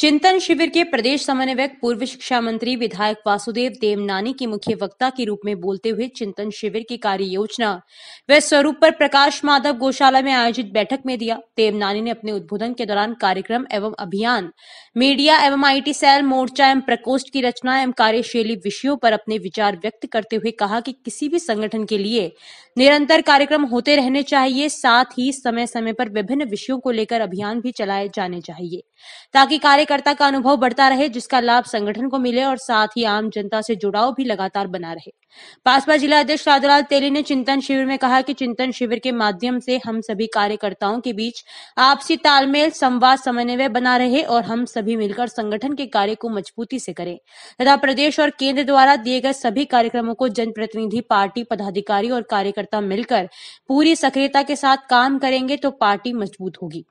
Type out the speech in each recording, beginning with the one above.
चिंतन शिविर के प्रदेश समन्वयक पूर्व शिक्षा मंत्री विधायक वासुदेव देवनानी के मुख्य वक्ता के रूप में बोलते हुए चिंतन शिविर की कार्य योजना व स्वरूप पर प्रकाश माधव गौशाला में आयोजित बैठक में दिया देवनानी ने अपने उद्बोधन के दौरान कार्यक्रम एवं अभियान मीडिया एवं आईटी सेल मोर्चा एवं प्रकोष्ठ की रचना एवं कार्यशैली विषयों पर अपने विचार व्यक्त करते हुए कहा कि किसी भी संगठन के लिए निरंतर कार्यक्रम होते रहने चाहिए साथ ही समय समय पर विभिन्न विषयों को लेकर अभियान भी चलाए जाने चाहिए ताकि कार्यकर्ता का अनुभव बढ़ता रहे जिसका लाभ संगठन को मिले और साथ ही आम जनता से जुड़ाव भी लगातार बना रहे भाजपा जिला अध्यक्ष राधुलाल तेली ने चिंतन शिविर में कहा कि चिंतन शिविर के माध्यम से हम सभी कार्यकर्ताओं के बीच आपसी तालमेल संवाद समन्वय बना रहे और हम सभी मिलकर संगठन के कार्य को मजबूती से करें तथा प्रदेश और केंद्र द्वारा दिए गए सभी कार्यक्रमों को जनप्रतिनिधि पार्टी पदाधिकारी और कार्यकर्ता मिलकर पूरी सक्रियता के साथ काम करेंगे तो पार्टी मजबूत होगी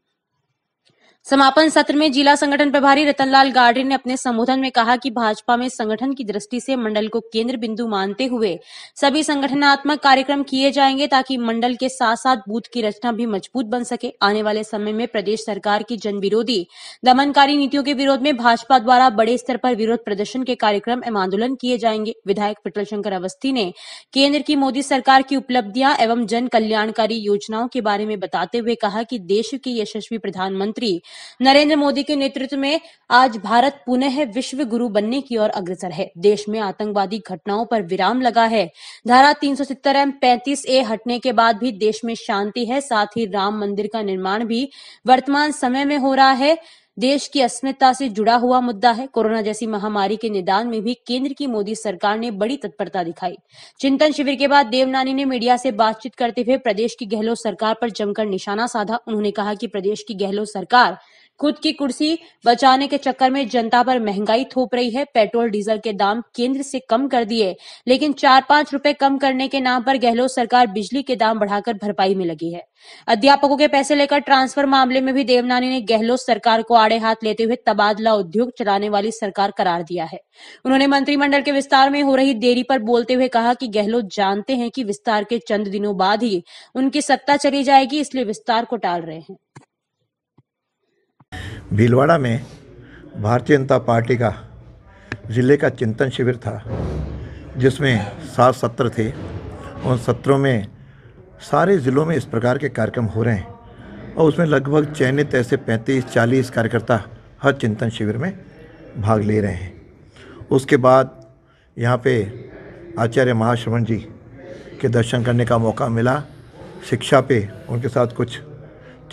समापन सत्र में जिला संगठन प्रभारी रतनलाल गार्डे ने अपने संबोधन में कहा कि भाजपा में संगठन की दृष्टि से मंडल को केंद्र बिंदु मानते हुए सभी संगठनात्मक कार्यक्रम किए जाएंगे ताकि मंडल के साथ साथ बूथ की रचना भी मजबूत बन सके आने वाले समय में प्रदेश सरकार की जन विरोधी दमनकारी नीतियों के विरोध में भाजपा द्वारा बड़े स्तर पर विरोध प्रदर्शन के कार्यक्रम एवं आंदोलन किए जाएंगे विधायक पिटल शंकर अवस्थी ने केंद्र की मोदी सरकार की उपलब्धियां एवं जन कल्याणकारी योजनाओं के बारे में बताते हुए कहा कि देश के यशस्वी प्रधानमंत्री नरेंद्र मोदी के नेतृत्व में आज भारत पुनः विश्व गुरु बनने की ओर अग्रसर है देश में आतंकवादी घटनाओं पर विराम लगा है धारा तीन सौ सत्तर एम पैंतीस ए हटने के बाद भी देश में शांति है साथ ही राम मंदिर का निर्माण भी वर्तमान समय में हो रहा है देश की अस्मिता से जुड़ा हुआ मुद्दा है कोरोना जैसी महामारी के निदान में भी केंद्र की मोदी सरकार ने बड़ी तत्परता दिखाई चिंतन शिविर के बाद देवनानी ने मीडिया से बातचीत करते हुए प्रदेश की गहलोत सरकार पर जमकर निशाना साधा उन्होंने कहा कि प्रदेश की गहलोत सरकार खुद की कुर्सी बचाने के चक्कर में जनता पर महंगाई थोप रही है पेट्रोल डीजल के दाम केंद्र से कम कर दिए लेकिन चार पांच रुपए कम करने के नाम पर गहलोत सरकार बिजली के दाम बढ़ाकर भरपाई में लगी है अध्यापकों के पैसे लेकर ट्रांसफर मामले में भी देवनानी ने गहलोत सरकार को आड़े हाथ लेते हुए तबादला उद्योग चलाने वाली सरकार करार दिया है उन्होंने मंत्रिमंडल के विस्तार में हो रही देरी पर बोलते हुए कहा कि गहलोत जानते हैं कि विस्तार के चंद दिनों बाद ही उनकी सत्ता चली जाएगी इसलिए विस्तार को टाल रहे हैं भीलवाड़ा में भारतीय जनता पार्टी का ज़िले का चिंतन शिविर था जिसमें सात सत्र थे उन सत्रों में सारे ज़िलों में इस प्रकार के कार्यक्रम हो रहे हैं और उसमें लगभग चयनित ऐसे 35-40 कार्यकर्ता हर चिंतन शिविर में भाग ले रहे हैं उसके बाद यहाँ पे आचार्य महाश्रवण जी के दर्शन करने का मौका मिला शिक्षा पे उनके साथ कुछ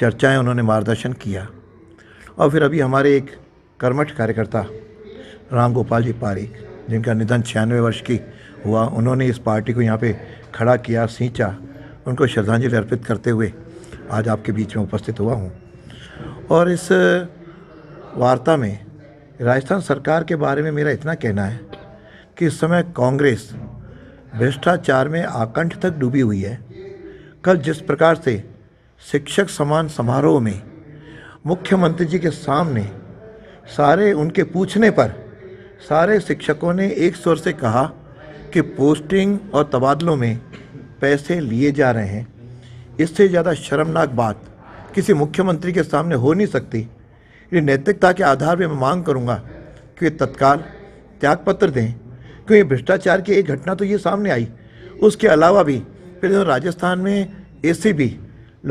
चर्चाएं उन्होंने मार्गदर्शन किया और फिर अभी हमारे एक कर्मठ कार्यकर्ता राम गोपाल जी पारिक जिनका निधन छियानवे वर्ष की हुआ उन्होंने इस पार्टी को यहाँ पे खड़ा किया सींचा उनको श्रद्धांजलि अर्पित करते हुए आज आपके बीच में उपस्थित हुआ हूँ और इस वार्ता में राजस्थान सरकार के बारे में मेरा इतना कहना है कि इस समय कांग्रेस भ्रष्टाचार में आकंठ तक डूबी हुई है कल जिस प्रकार से शिक्षक समान समारोह में मुख्यमंत्री जी के सामने सारे उनके पूछने पर सारे शिक्षकों ने एक स्वर से कहा कि पोस्टिंग और तबादलों में पैसे लिए जा रहे हैं इससे ज़्यादा शर्मनाक बात किसी मुख्यमंत्री के सामने हो नहीं सकती ये नैतिकता के आधार पर मैं मांग करूँगा कि तत्काल त्यागपत्र दें क्योंकि भ्रष्टाचार की एक घटना तो ये सामने आई उसके अलावा भी फिर तो राजस्थान में ए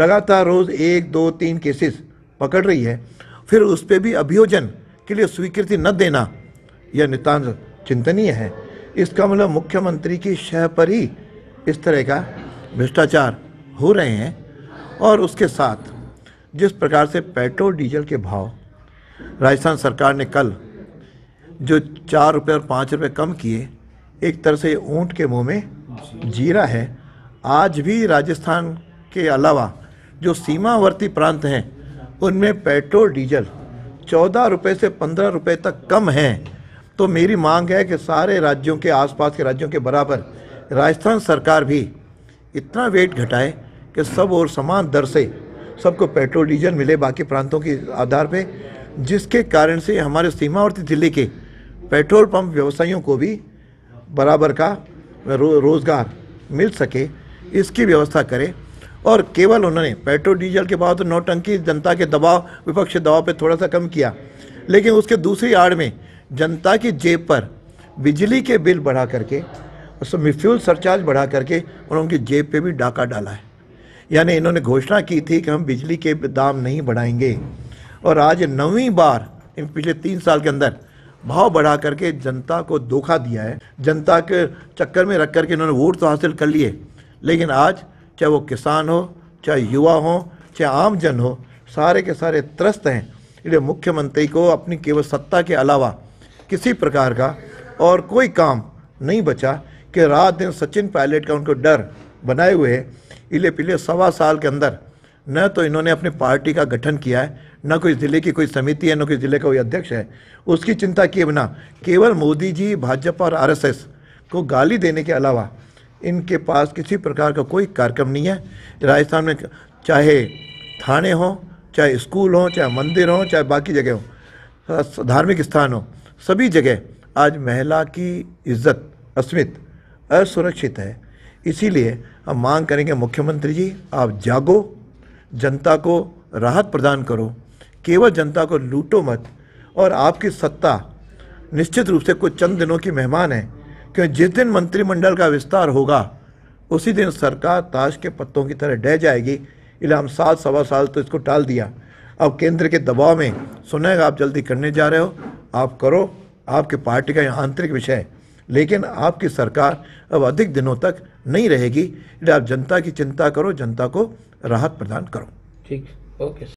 लगातार रोज़ एक दो तीन केसेस पकड़ रही है फिर उस पर भी अभियोजन के लिए स्वीकृति न देना यह नितान्त चिंतनीय है इसका मतलब मुख्यमंत्री की शह पर ही इस तरह का भ्रष्टाचार हो रहे हैं और उसके साथ जिस प्रकार से पेट्रोल डीजल के भाव राजस्थान सरकार ने कल जो चार रुपये और पाँच रुपये कम किए एक तरह से ऊँट के मुंह में जीरा है आज भी राजस्थान के अलावा जो सीमावर्ती प्रांत हैं उनमें पेट्रोल डीजल चौदह रुपये से पंद्रह रुपये तक कम हैं तो मेरी मांग है कि सारे राज्यों के आसपास के राज्यों के बराबर राजस्थान सरकार भी इतना वेट घटाए कि सब और समान दर से सबको पेट्रोल डीजल मिले बाकी प्रांतों के आधार पे जिसके कारण से हमारे सीमावर्ती जिले के पेट्रोल पंप व्यवसायियों को भी बराबर का रो, रोज़गार मिल सके इसकी व्यवस्था करें और केवल उन्होंने पेट्रोल डीजल के बाद तो नौटंकी जनता के दबाव विपक्ष दबाव पर थोड़ा सा कम किया लेकिन उसके दूसरी आड़ में जनता की जेब पर बिजली के बिल बढ़ा करके उसमें फ्यूल सरचार्ज बढ़ा करके और उनकी जेब पे भी डाका डाला है यानी इन्होंने घोषणा की थी कि हम बिजली के दाम नहीं बढ़ाएंगे और आज नवी बार इन पिछले तीन साल के अंदर भाव बढ़ा करके जनता को धोखा दिया है जनता के चक्कर में रख करके इन्होंने वोट तो हासिल कर लिए लेकिन आज चाहे वो किसान हो चाहे युवा हो चाहे आम जन हो सारे के सारे त्रस्त हैं इसलिए मुख्यमंत्री को अपनी केवल सत्ता के अलावा किसी प्रकार का और कोई काम नहीं बचा कि रात दिन सचिन पायलट का उनको डर बनाए हुए है इले पिछले सवा साल के अंदर न तो इन्होंने अपनी पार्टी का गठन किया है न कोई ज़िले की कोई समिति है न कोई ज़िले का कोई अध्यक्ष है उसकी चिंता किए बिना केवल मोदी जी भाजपा और आरएसएस को गाली देने के अलावा इनके पास किसी प्रकार का कोई कार्यक्रम नहीं है राजस्थान में चाहे थाने हों चाहे स्कूल हों चाहे मंदिर हों चाहे बाकी जगह हों धार्मिक स्थान हो सभी जगह आज महिला की इज्जत अस्मित असुरक्षित है इसीलिए हम मांग करेंगे मुख्यमंत्री जी आप जागो जनता को राहत प्रदान करो केवल जनता को लूटो मत और आपकी सत्ता निश्चित रूप से कुछ चंद दिनों की मेहमान है क्योंकि जिस दिन मंत्रिमंडल का विस्तार होगा उसी दिन सरकार ताश के पत्तों की तरह डह जाएगी इला हम सात सवा साल तो इसको टाल दिया अब केंद्र के दबाव में सुनेगा आप जल्दी करने जा रहे हो आप करो आपके पार्टी का आंतरिक विषय है लेकिन आपकी सरकार अब अधिक दिनों तक नहीं रहेगी इसलिए आप जनता की चिंता करो जनता को राहत प्रदान करो ठीक ओके